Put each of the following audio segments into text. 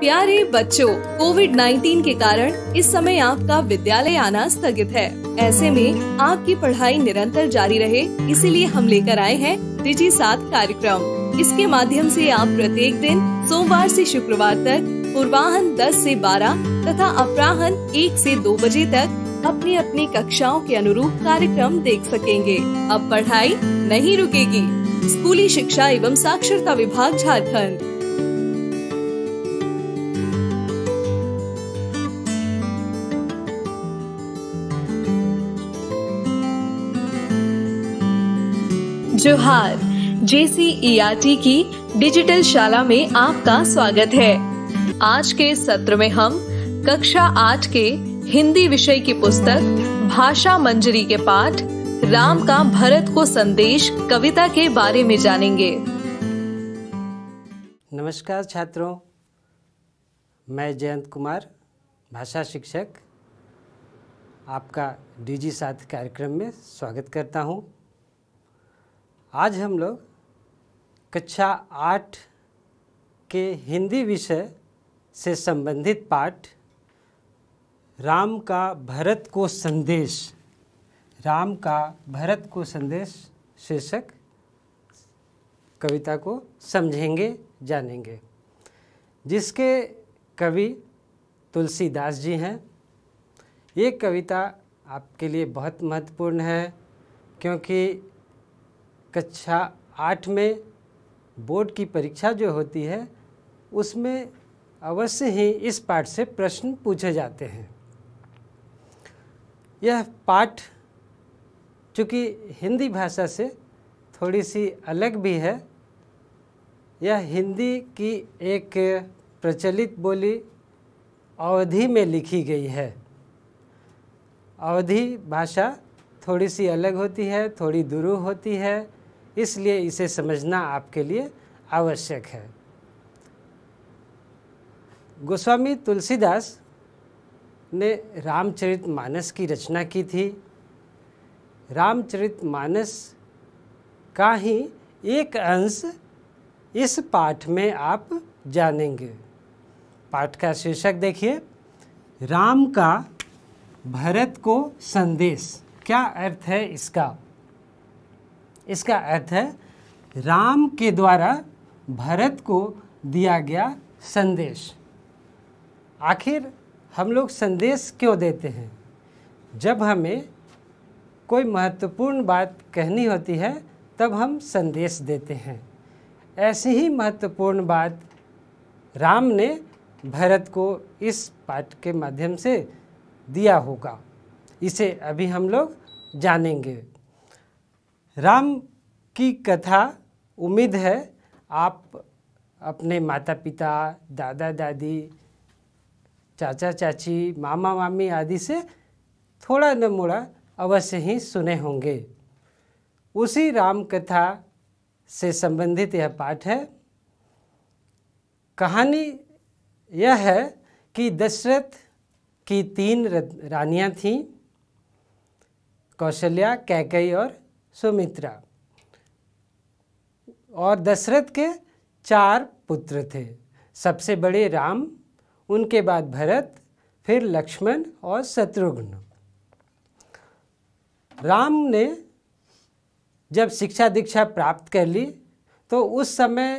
प्यारे बच्चों कोविड 19 के कारण इस समय आपका विद्यालय आना स्थगित है ऐसे में आपकी पढ़ाई निरंतर जारी रहे इसीलिए हम लेकर आए हैं डिजी साथ कार्यक्रम इसके माध्यम से आप प्रत्येक दिन सोमवार से शुक्रवार तक पूर्वाहन 10 से 12 तथा अपराहन 1 से 2 बजे तक अपनी अपनी कक्षाओं के अनुरूप कार्यक्रम देख सकेंगे अब पढ़ाई नहीं रुकेगी स्कूली शिक्षा एवं साक्षरता विभाग झारखंड जोहार जेसीईआरटी की डिजिटल शाला में आपका स्वागत है आज के सत्र में हम कक्षा आठ के हिंदी विषय की पुस्तक भाषा मंजरी के पाठ राम का भरत को संदेश कविता के बारे में जानेंगे नमस्कार छात्रों मैं जयंत कुमार भाषा शिक्षक आपका डीजी साथ कार्यक्रम में स्वागत करता हूँ आज हम लोग कक्षा आठ के हिंदी विषय से संबंधित पाठ राम का भरत को संदेश राम का भरत को संदेश शीर्षक कविता को समझेंगे जानेंगे जिसके कवि तुलसीदास जी हैं ये कविता आपके लिए बहुत महत्वपूर्ण है क्योंकि कक्षा आठ में बोर्ड की परीक्षा जो होती है उसमें अवश्य ही इस पाठ से प्रश्न पूछे जाते हैं यह पाठ चूँकि हिंदी भाषा से थोड़ी सी अलग भी है यह हिंदी की एक प्रचलित बोली अवधि में लिखी गई है अवधि भाषा थोड़ी सी अलग होती है थोड़ी दुरू होती है इसलिए इसे समझना आपके लिए आवश्यक है गोस्वामी तुलसीदास ने रामचरित मानस की रचना की थी रामचरित मानस का ही एक अंश इस पाठ में आप जानेंगे पाठ का शीर्षक देखिए राम का भरत को संदेश क्या अर्थ है इसका इसका अर्थ है राम के द्वारा भरत को दिया गया संदेश आखिर हम लोग संदेश क्यों देते हैं जब हमें कोई महत्वपूर्ण बात कहनी होती है तब हम संदेश देते हैं ऐसी ही महत्वपूर्ण बात राम ने भरत को इस पाठ के माध्यम से दिया होगा इसे अभी हम लोग जानेंगे राम की कथा उम्मीद है आप अपने माता पिता दादा दादी चाचा चाची मामा मामी आदि से थोड़ा न मोड़ा अवश्य ही सुने होंगे उसी राम कथा से संबंधित यह पाठ है कहानी यह है कि दशरथ की तीन रानियां थीं कौशल्या कैकई और सुमित्रा और दशरथ के चार पुत्र थे सबसे बड़े राम उनके बाद भरत फिर लक्ष्मण और शत्रुघ्न राम ने जब शिक्षा दीक्षा प्राप्त कर ली तो उस समय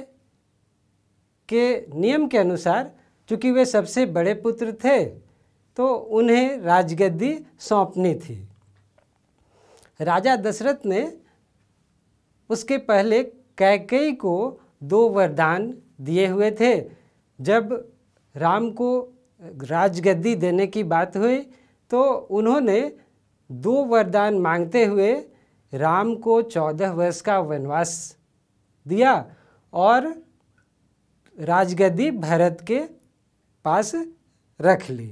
के नियम के अनुसार चूँकि वे सबसे बड़े पुत्र थे तो उन्हें राजगद्दी सौंपनी थी राजा दशरथ ने उसके पहले कैकई को दो वरदान दिए हुए थे जब राम को राजगद्दी देने की बात हुई तो उन्होंने दो वरदान मांगते हुए राम को चौदह वर्ष का वनवास दिया और राजगद्दी भरत के पास रख ली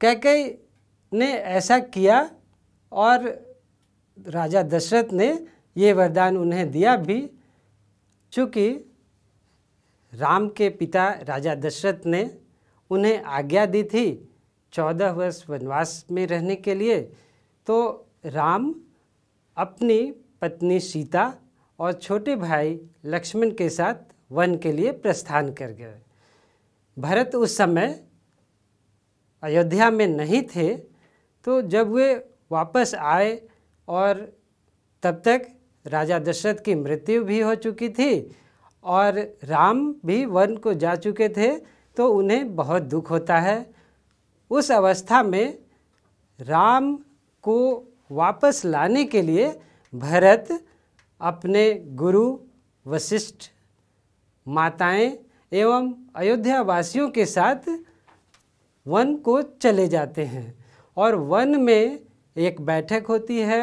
कैके ने ऐसा किया और राजा दशरथ ने ये वरदान उन्हें दिया भी चूँकि राम के पिता राजा दशरथ ने उन्हें आज्ञा दी थी चौदह वर्ष वनवास में रहने के लिए तो राम अपनी पत्नी सीता और छोटे भाई लक्ष्मण के साथ वन के लिए प्रस्थान कर गए भरत उस समय अयोध्या में नहीं थे तो जब वे वापस आए और तब तक राजा दशरथ की मृत्यु भी हो चुकी थी और राम भी वन को जा चुके थे तो उन्हें बहुत दुख होता है उस अवस्था में राम को वापस लाने के लिए भरत अपने गुरु वशिष्ठ माताएं एवं अयोध्या वासियों के साथ वन को चले जाते हैं और वन में एक बैठक होती है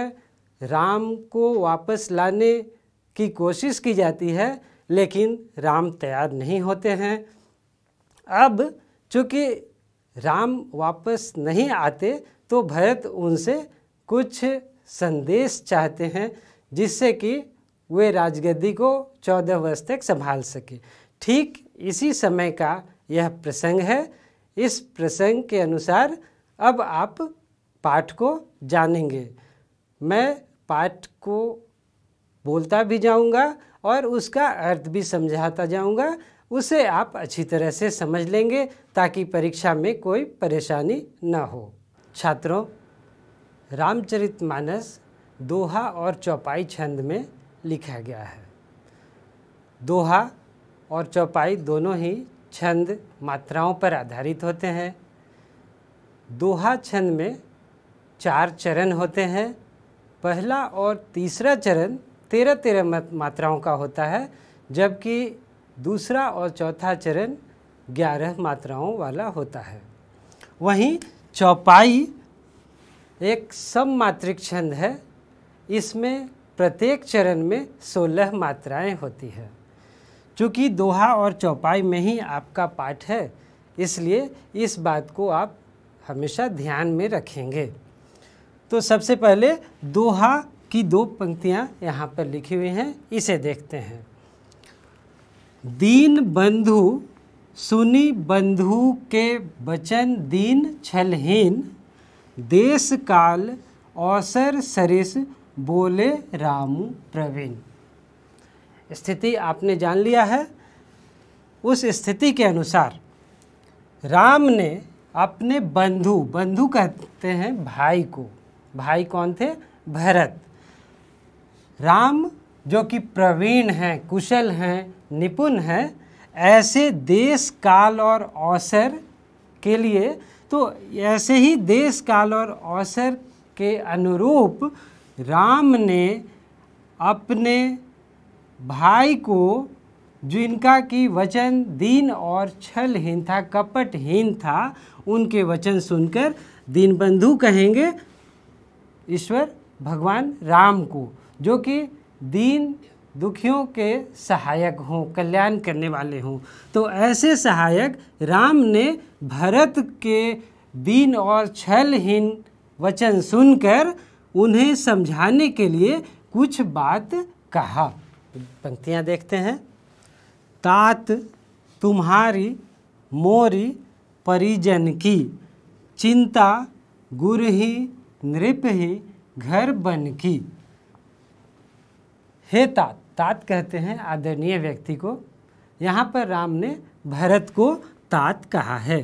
राम को वापस लाने की कोशिश की जाती है लेकिन राम तैयार नहीं होते हैं अब चूँकि राम वापस नहीं आते तो भरत उनसे कुछ संदेश चाहते हैं जिससे कि वे राजगद्दी को चौदह वर्ष तक संभाल सके ठीक इसी समय का यह प्रसंग है इस प्रसंग के अनुसार अब आप पाठ को जानेंगे मैं पाठ को बोलता भी जाऊंगा और उसका अर्थ भी समझाता जाऊंगा उसे आप अच्छी तरह से समझ लेंगे ताकि परीक्षा में कोई परेशानी ना हो छात्रों रामचरितमानस दोहा और चौपाई छंद में लिखा गया है दोहा और चौपाई दोनों ही छंद मात्राओं पर आधारित होते हैं दोहा छंद में चार चरण होते हैं पहला और तीसरा चरण तेरह तेरह मात्राओं का होता है जबकि दूसरा और चौथा चरण ग्यारह मात्राओं वाला होता है वहीं चौपाई एक सममात्रिक छंद है इसमें प्रत्येक चरण में सोलह मात्राएं होती हैं चूँकि दोहा और चौपाई में ही आपका पाठ है इसलिए इस बात को आप हमेशा ध्यान में रखेंगे तो सबसे पहले दोहा की दो पंक्तियाँ यहाँ पर लिखी हुई हैं इसे देखते हैं दीन बंधु सुनी बंधु के बचन दीन छलहीन देश काल अवसर सरिस बोले रामू प्रवीण स्थिति आपने जान लिया है उस स्थिति के अनुसार राम ने अपने बंधु बंधु कहते हैं भाई को भाई कौन थे भरत राम जो कि प्रवीण हैं कुशल हैं निपुण हैं ऐसे देश काल और अवसर के लिए तो ऐसे ही देश काल और अवसर के अनुरूप राम ने अपने भाई को जिनका कि वचन दीन और छलहीन था कपटहीन था उनके वचन सुनकर दीनबंधु कहेंगे ईश्वर भगवान राम को जो कि दीन दुखियों के सहायक हों कल्याण करने वाले हों तो ऐसे सहायक राम ने भरत के दीन और छलहीन वचन सुनकर उन्हें समझाने के लिए कुछ बात कहा पंक्तियाँ देखते हैं तात तुम्हारी मोरी परिजन की चिंता गुरही नृप ही घर बन की हे तात तात कहते हैं आदरणीय व्यक्ति को यहाँ पर राम ने भरत को तात कहा है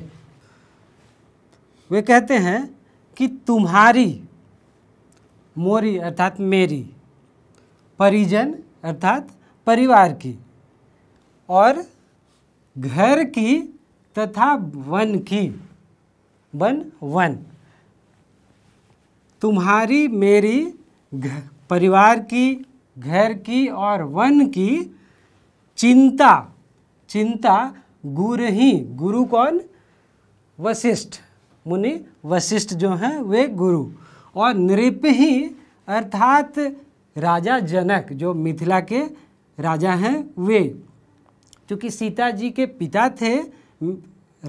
वे कहते हैं कि तुम्हारी मोरी अर्थात मेरी परिजन अर्थात परिवार की और घर की तथा वन की वन वन तुम्हारी मेरी परिवार की घर की और वन की चिंता चिंता गुर ही गुरु कौन वशिष्ठ मुनि वशिष्ठ जो हैं वे गुरु और नृप ही अर्थात राजा जनक जो मिथिला के राजा हैं वे क्योंकि सीता जी के पिता थे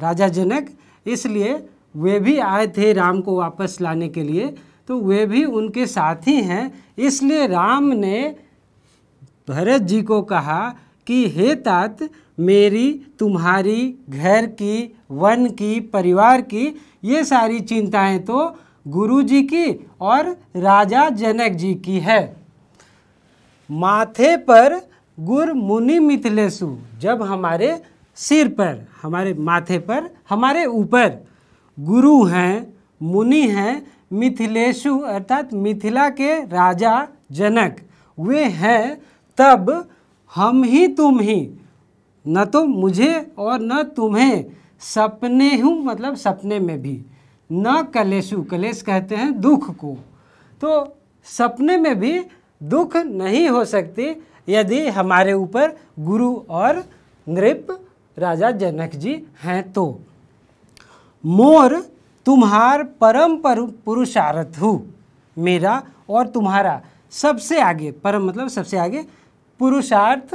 राजा जनक इसलिए वे भी आए थे राम को वापस लाने के लिए तो वे भी उनके साथी हैं इसलिए राम ने भरत जी को कहा कि हे तात मेरी तुम्हारी घर की वन की परिवार की ये सारी चिंताएं तो गुरु जी की और राजा जनक जी की है माथे पर गुर मुनि मिथिलेशु जब हमारे सिर पर हमारे माथे पर हमारे ऊपर गुरु हैं मुनि हैं मिथिलेशु अर्थात मिथिला के राजा जनक वे हैं तब हम ही तुम ही न तो मुझे और न तुम्हें सपने हूँ मतलब सपने में भी न कलेशु कलेश कहते हैं दुख को तो सपने में भी दुख नहीं हो सकती यदि हमारे ऊपर गुरु और नृप राजा जनक जी हैं तो मोर तुम्हार परम पर पुरुषार्थ हूँ मेरा और तुम्हारा सबसे आगे परम मतलब सबसे आगे पुरुषार्थ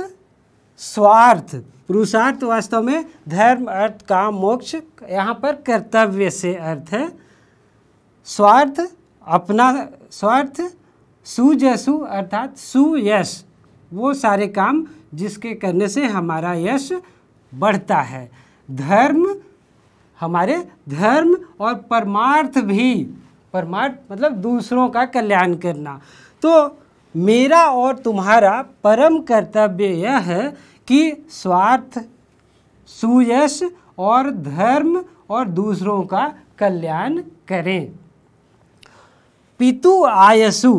स्वार्थ पुरुषार्थ वास्तव में धर्म अर्थ काम मोक्ष यहाँ पर कर्तव्य से अर्थ है स्वार्थ अपना स्वार्थ सुजसु अर्थात सुयश वो सारे काम जिसके करने से हमारा यश बढ़ता है धर्म हमारे धर्म और परमार्थ भी परमार्थ मतलब दूसरों का कल्याण करना तो मेरा और तुम्हारा परम कर्तव्य यह है कि स्वार्थ सुयश और धर्म और दूसरों का कल्याण करें पितु आयसु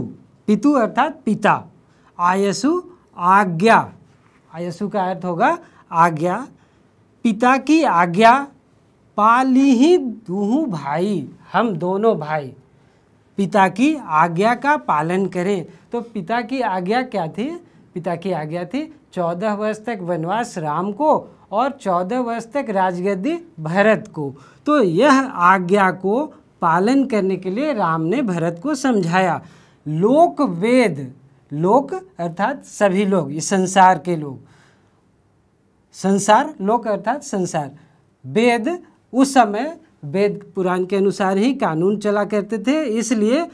पितु अर्थात पिता आयसु आज्ञा आयसु का अर्थ होगा आज्ञा पिता की आज्ञा पाली ही दूहू भाई हम दोनों भाई पिता की आज्ञा का पालन करें तो पिता की आज्ञा क्या थी पिता की आज्ञा थी चौदह वर्ष तक वनवास राम को और चौदह वर्ष तक राजगद्दी भरत को तो यह आज्ञा को पालन करने के लिए राम ने भरत को समझाया लोक वेद लोक अर्थात सभी लोग इस संसार के लोग संसार लोक अर्थात संसार वेद उस समय वेद पुराण के अनुसार ही कानून चला करते थे इसलिए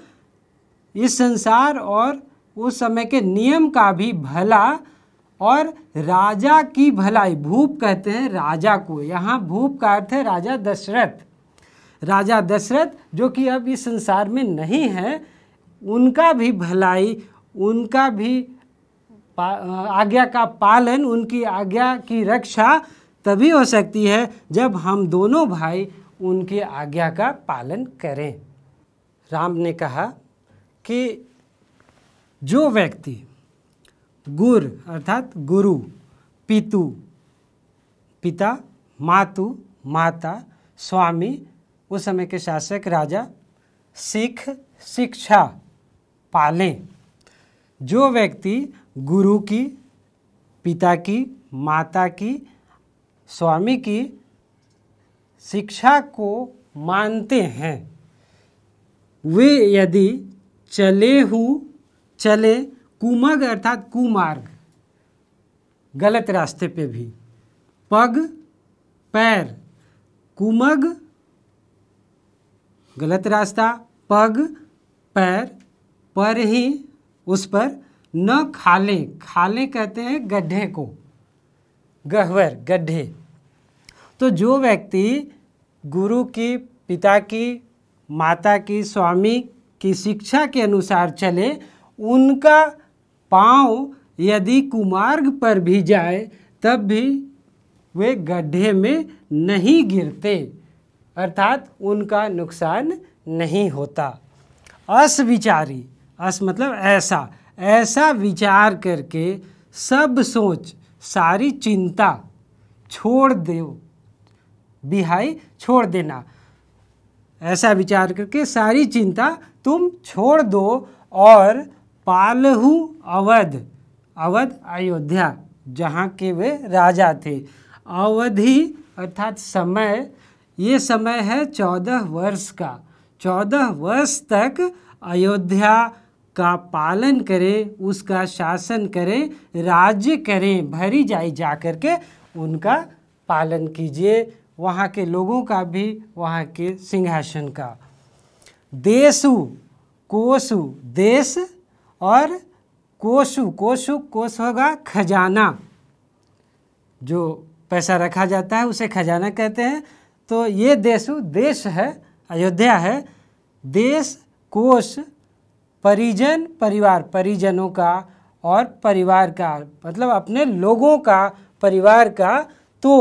इस संसार और उस समय के नियम का भी भला और राजा की भलाई भूप कहते हैं राजा को यहाँ भूप का अर्थ है राजा दशरथ राजा दशरथ जो कि अब इस संसार में नहीं है उनका भी भलाई उनका भी आज्ञा का पालन उनकी आज्ञा की रक्षा तभी हो सकती है जब हम दोनों भाई उनकी आज्ञा का पालन करें राम ने कहा कि जो व्यक्ति गुर अर्थात गुरु पितु पिता मातु माता स्वामी उस समय के शासक राजा सिख शिक्षा पालें जो व्यक्ति गुरु की पिता की माता की स्वामी की शिक्षा को मानते हैं वे यदि चले हु चले कुमग अर्थात कुमार्ग गलत रास्ते पे भी पग पैर कुमग गलत रास्ता पग पैर पर ही उस पर न खाले खाले कहते हैं गड्ढे को गहवर गड्ढे तो जो व्यक्ति गुरु की पिता की माता की स्वामी की शिक्षा के अनुसार चले उनका पाँव यदि कुमार्ग पर भी जाए तब भी वे गड्ढे में नहीं गिरते अर्थात उनका नुकसान नहीं होता अस विचारी अस मतलब ऐसा ऐसा विचार करके सब सोच सारी चिंता छोड़ दो बिहाई छोड़ देना ऐसा विचार करके सारी चिंता तुम छोड़ दो और पालहु अवध अवध अयोध्या जहाँ के वे राजा थे अवधि अर्थात समय ये समय है चौदह वर्ष का चौदह वर्ष तक अयोध्या का पालन करें उसका शासन करें राज्य करें भरी जाई जा करके उनका पालन कीजिए वहाँ के लोगों का भी वहाँ के सिंहासन का देशु कोशु देश और कोशु कोशु कोश होगा खजाना जो पैसा रखा जाता है उसे खजाना कहते हैं तो ये देशु देश है अयोध्या है देश कोश परिजन परिवार परिजनों का और परिवार का मतलब अपने लोगों का परिवार का तो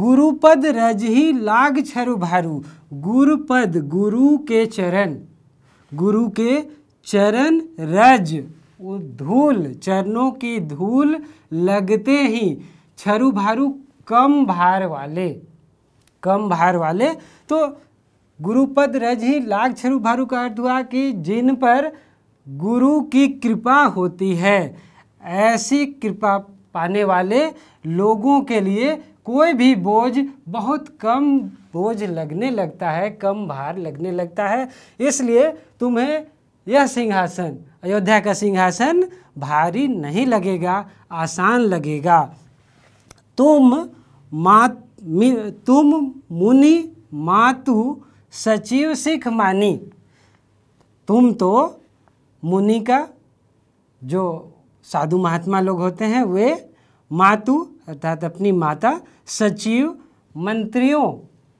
गुरुपद रज ही लाग छरु भारू गुरुपद गुरु के चरण गुरु के चरण रज वो धूल चरणों की धूल लगते ही छरु भारू कम भार वाले कम भार वाले तो गुरुपद रज ही लाग छरु भारू का अर्थ हुआ कि जिन पर गुरु की कृपा होती है ऐसी कृपा पाने वाले लोगों के लिए कोई भी बोझ बहुत कम बोझ लगने लगता है कम भार लगने लगता है इसलिए तुम्हें यह सिंहासन अयोध्या का सिंहासन भारी नहीं लगेगा आसान लगेगा तुम मात तुम मुनि मातु सचिव सिख मानी तुम तो मुनि का जो साधु महात्मा लोग होते हैं वे मातु अर्थात अपनी माता सचिव मंत्रियों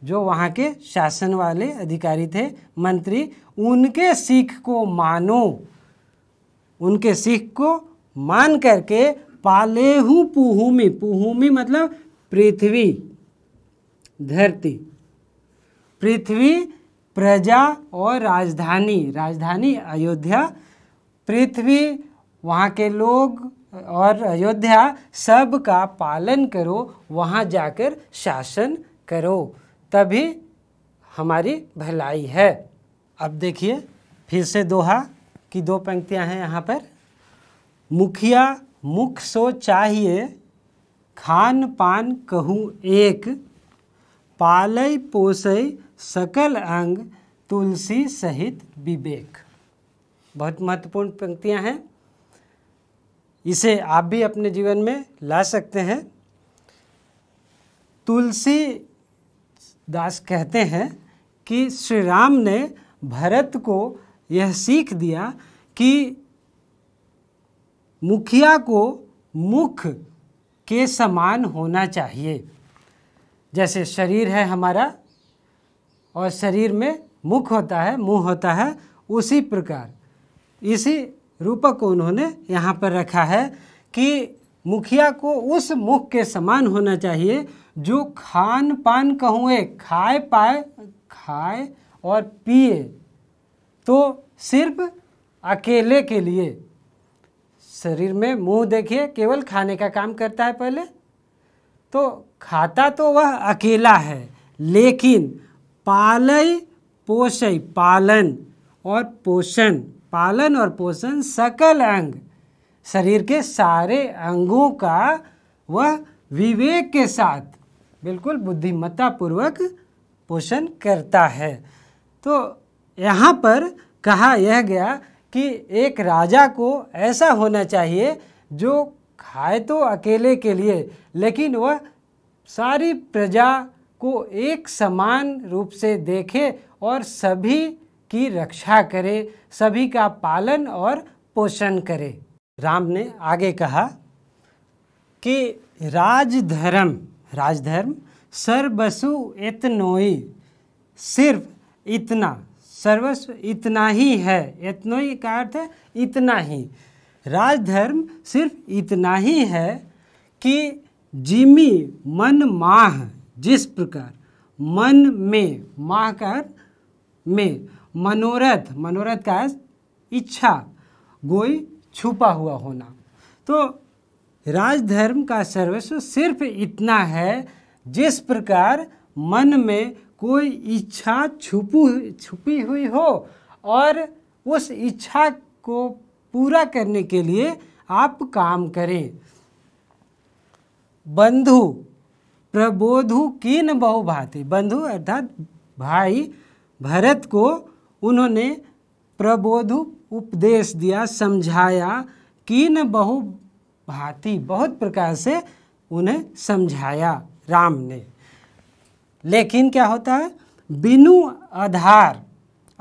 जो वहाँ के शासन वाले अधिकारी थे मंत्री उनके सिख को मानो उनके सिख को मान करके हूँ पुहूमि पुहूमि मतलब पृथ्वी धरती पृथ्वी प्रजा और राजधानी राजधानी अयोध्या पृथ्वी वहाँ के लोग और अयोध्या सब का पालन करो वहाँ जाकर शासन करो तभी हमारी भलाई है अब देखिए फिर से दोहा की दो पंक्तियाँ हैं यहाँ पर मुखिया मुख सो चाहिए खान पान कहूँ एक पालय पोसई सकल अंग तुलसी सहित विवेक बहुत महत्वपूर्ण पंक्तियाँ हैं इसे आप भी अपने जीवन में ला सकते हैं तुलसी दास कहते हैं कि श्री राम ने भरत को यह सीख दिया कि मुखिया को मुख के समान होना चाहिए जैसे शरीर है हमारा और शरीर में मुख होता है मुंह होता है उसी प्रकार इसी रूपक को उन्होंने यहाँ पर रखा है कि मुखिया को उस मुख के समान होना चाहिए जो खान पान कहुए खाए पाए खाए और पिए तो सिर्फ अकेले के लिए शरीर में मुंह देखिए केवल खाने का काम करता है पहले तो खाता तो वह अकेला है लेकिन पालय पोषय पालन और पोषण पालन और पोषण सकल अंग शरीर के सारे अंगों का वह विवेक के साथ बिल्कुल बुद्धिमत्ता पूर्वक पोषण करता है तो यहाँ पर कहा यह गया कि एक राजा को ऐसा होना चाहिए जो खाए तो अकेले के लिए लेकिन वह सारी प्रजा को एक समान रूप से देखे और सभी की रक्षा करे सभी का पालन और पोषण करे राम ने आगे कहा कि राजधर्म राजधर्म सर्वसु इतनोई सिर्फ इतना सर्वस्व इतना ही है इतनोई का अर्थ है इतना ही राजधर्म सिर्फ इतना ही है कि जिमी मन माह जिस प्रकार मन में माह का में मनोरथ मनोरथ का इच्छा गोई छुपा हुआ होना तो राजधर्म का सर्वस्व सिर्फ इतना है जिस प्रकार मन में कोई इच्छा छुपू छुपी हुई हो और उस इच्छा को पूरा करने के लिए आप काम करें बंधु प्रबोधु किन बहुभाति बंधु अर्थात भाई भरत को उन्होंने प्रबोध उपदेश दिया समझाया कि न बहु भांति बहुत प्रकार से उन्हें समझाया राम ने लेकिन क्या होता है बिनु आधार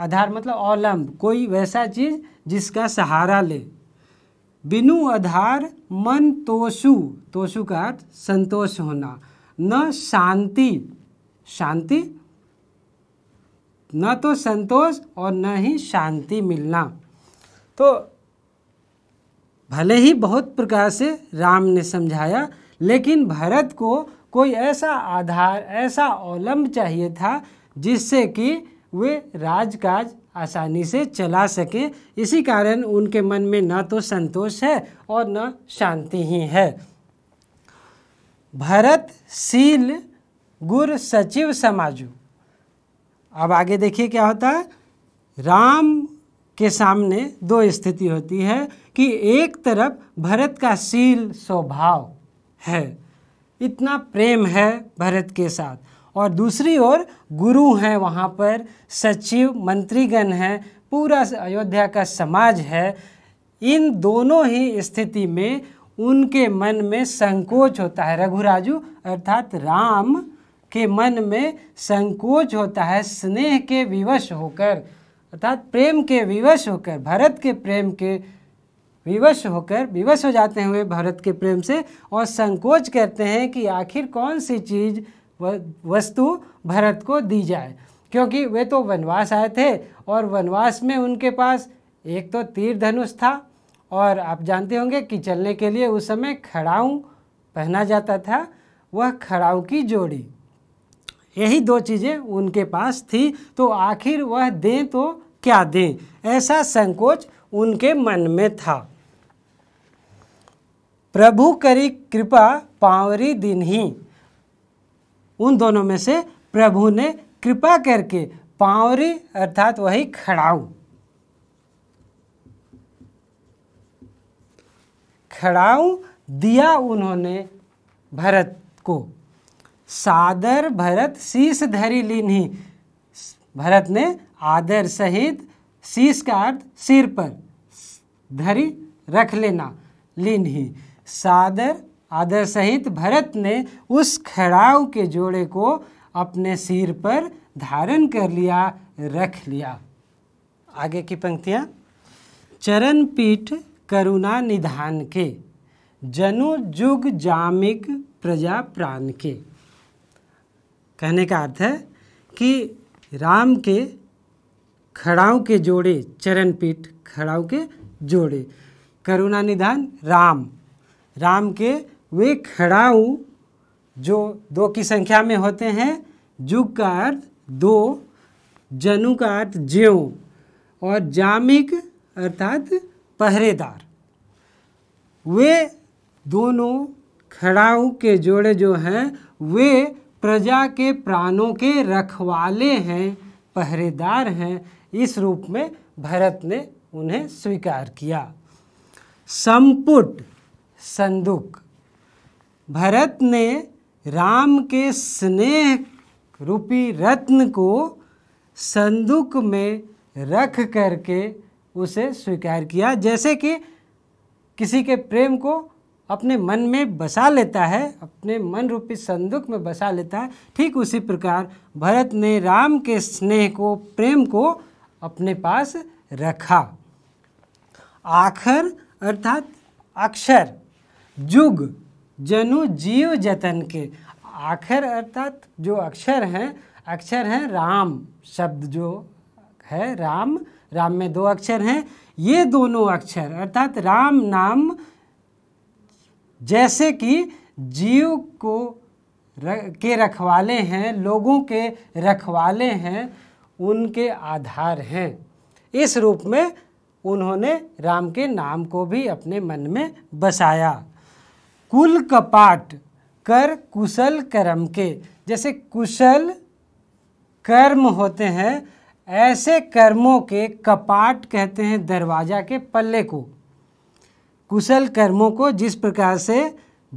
आधार मतलब अवलंब कोई वैसा चीज जिसका सहारा ले बिनु आधार मन तोषु तोषु का अर्थ संतोष होना न शांति शांति न तो संतोष और न ही शांति मिलना तो भले ही बहुत प्रकार से राम ने समझाया लेकिन भरत को कोई ऐसा आधार ऐसा अवलंब चाहिए था जिससे कि वे राजकाज आसानी से चला सके इसी कारण उनके मन में ना तो संतोष है और न शांति ही है भरत सील गुर सचिव समाजू अब आगे देखिए क्या होता है राम के सामने दो स्थिति होती है कि एक तरफ भरत का शील स्वभाव है इतना प्रेम है भरत के साथ और दूसरी ओर गुरु हैं वहाँ पर सचिव मंत्रीगण हैं पूरा अयोध्या का समाज है इन दोनों ही स्थिति में उनके मन में संकोच होता है रघुराजू अर्थात राम के मन में संकोच होता है स्नेह के विवश होकर अर्थात प्रेम के विवश होकर भरत के प्रेम के विवश होकर विवश हो जाते हुए भरत के प्रेम से और संकोच करते हैं कि आखिर कौन सी चीज़ वस्तु भरत को दी जाए क्योंकि वे तो वनवास आए थे और वनवास में उनके पास एक तो तीर धनुष था और आप जानते होंगे कि चलने के लिए उस समय खड़ाऊँ पहना जाता था वह खड़ाऊ की जोड़ी यही दो चीज़ें उनके पास थी तो आखिर वह दें तो क्या दें ऐसा संकोच उनके मन में था प्रभु करी कृपा पावरी दिन ही उन दोनों में से प्रभु ने कृपा करके पावरी अर्थात वही खड़ाऊ खड़ाऊ दिया उन्होंने भरत को सादर भरत शीश धरी लीन्ही भरत ने आदर सहित शीश का अर्थ सिर पर धरी रख लेना लीन्ही सादर आदर सहित भरत ने उस खड़ाव के जोड़े को अपने सिर पर धारण कर लिया रख लिया आगे की पंक्तियाँ चरण पीठ करुणा निधान के जनु जुग जामिक प्रजा प्राण के कहने का अर्थ है कि राम के खड़ाऊ के जोड़े चरण पीठ खड़ाऊ के जोड़े करुणा निधान राम राम के वे खड़ाऊ जो दो की संख्या में होते हैं जुग का अर्थ दो जनु का अर्थ ज्यो और जामिक अर्थात पहरेदार वे दोनों खड़ाऊ के जोड़े जो हैं वे प्रजा के प्राणों के रखवाले हैं पहरेदार हैं इस रूप में भरत ने उन्हें स्वीकार किया संपुट संदूक भरत ने राम के स्नेह रूपी रत्न को संदूक में रख करके उसे स्वीकार किया जैसे कि किसी के प्रेम को अपने मन में बसा लेता है अपने मन रूपी संदूक में बसा लेता है ठीक उसी प्रकार भरत ने राम के स्नेह को प्रेम को अपने पास रखा आखर अर्थात अक्षर जुग जनु जीव जतन के आखर अर्थात जो अक्षर हैं अक्षर हैं राम शब्द जो है राम राम में दो अक्षर हैं ये दोनों अक्षर अर्थात राम नाम जैसे कि जीव को के रखवाले हैं लोगों के रखवाले हैं उनके आधार हैं इस रूप में उन्होंने राम के नाम को भी अपने मन में बसाया कुल कपाट कर कुशल कर्म के जैसे कुशल कर्म होते हैं ऐसे कर्मों के कपाट कहते हैं दरवाजा के पल्ले को कुशल कर्मों को जिस प्रकार से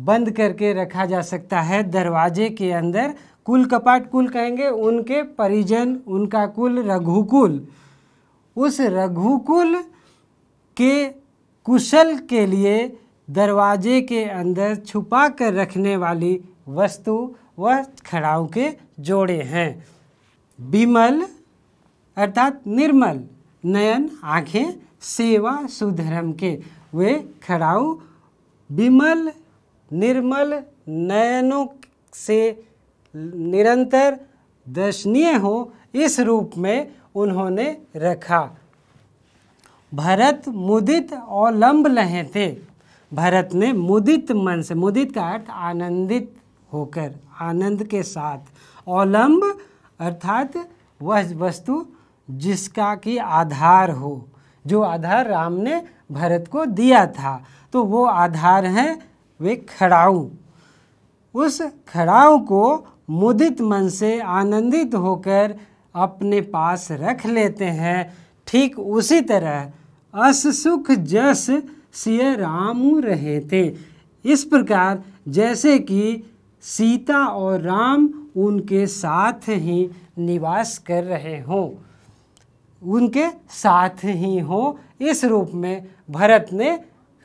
बंद करके रखा जा सकता है दरवाजे के अंदर कुल कपाट कुल कहेंगे उनके परिजन उनका कुल रघुकुल उस रघुकुल के कुशल के लिए दरवाजे के अंदर छुपा कर रखने वाली वस्तु व खड़ाव के जोड़े हैं विमल अर्थात निर्मल नयन आँखें सेवा सुधर्म के वे खड़ाऊ विमल निर्मल नयनों से निरंतर दर्शनीय हो इस रूप में उन्होंने रखा भरत मुदित और लंब लहे थे भरत ने मुदित मन से मुदित का अर्थ आनंदित होकर आनंद के साथ औलंब अर्थात वह वस्तु जिसका कि आधार हो जो आधार राम ने भरत को दिया था तो वो आधार हैं वे खड़ाऊ उस खड़ाऊ को मुदित मन से आनंदित होकर अपने पास रख लेते हैं ठीक उसी तरह अस सुख जस सिय राम रहे थे इस प्रकार जैसे कि सीता और राम उनके साथ ही निवास कर रहे हों उनके साथ ही हो इस रूप में भरत ने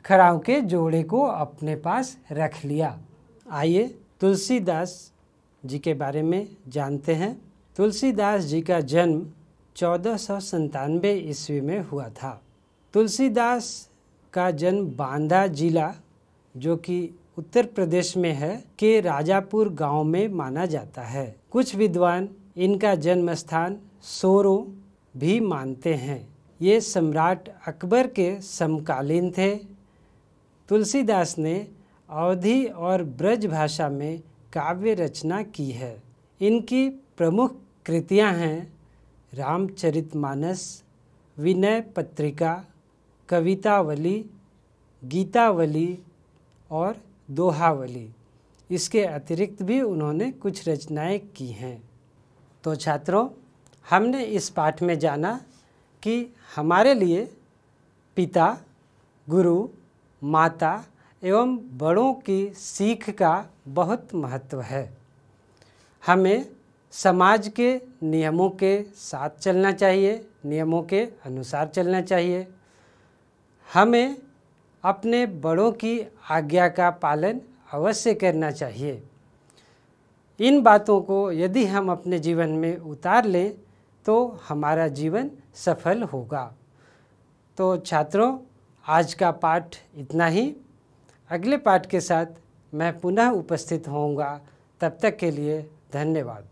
खराव के जोड़े को अपने पास रख लिया आइए तुलसीदास जी के बारे में जानते हैं तुलसीदास जी का जन्म चौदह सौ संतानवे ईस्वी में हुआ था तुलसीदास का जन्म बांदा जिला जो कि उत्तर प्रदेश में है के राजापुर गांव में माना जाता है कुछ विद्वान इनका जन्म स्थान सोरो भी मानते हैं ये सम्राट अकबर के समकालीन थे तुलसीदास ने अवधि और ब्रज भाषा में काव्य रचना की है इनकी प्रमुख कृतियां हैं रामचरितमानस विनय पत्रिका कवितावली गीतावली और दोहावली इसके अतिरिक्त भी उन्होंने कुछ रचनाएं की हैं तो छात्रों हमने इस पाठ में जाना कि हमारे लिए पिता गुरु माता एवं बड़ों की सीख का बहुत महत्व है हमें समाज के नियमों के साथ चलना चाहिए नियमों के अनुसार चलना चाहिए हमें अपने बड़ों की आज्ञा का पालन अवश्य करना चाहिए इन बातों को यदि हम अपने जीवन में उतार लें तो हमारा जीवन सफल होगा तो छात्रों आज का पाठ इतना ही अगले पाठ के साथ मैं पुनः उपस्थित होऊंगा तब तक के लिए धन्यवाद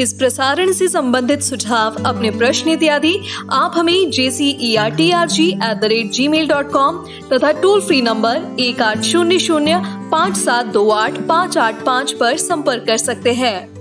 इस प्रसारण से संबंधित सुझाव अपने प्रश्न इत्यादि आप हमें J C E R T R G at the rate gmail dot com तथा टोल फ्री नंबर एक आठ शून्य शून्य पाँच सात दो आठ पाँच आठ पाँच पर संपर्क कर सकते हैं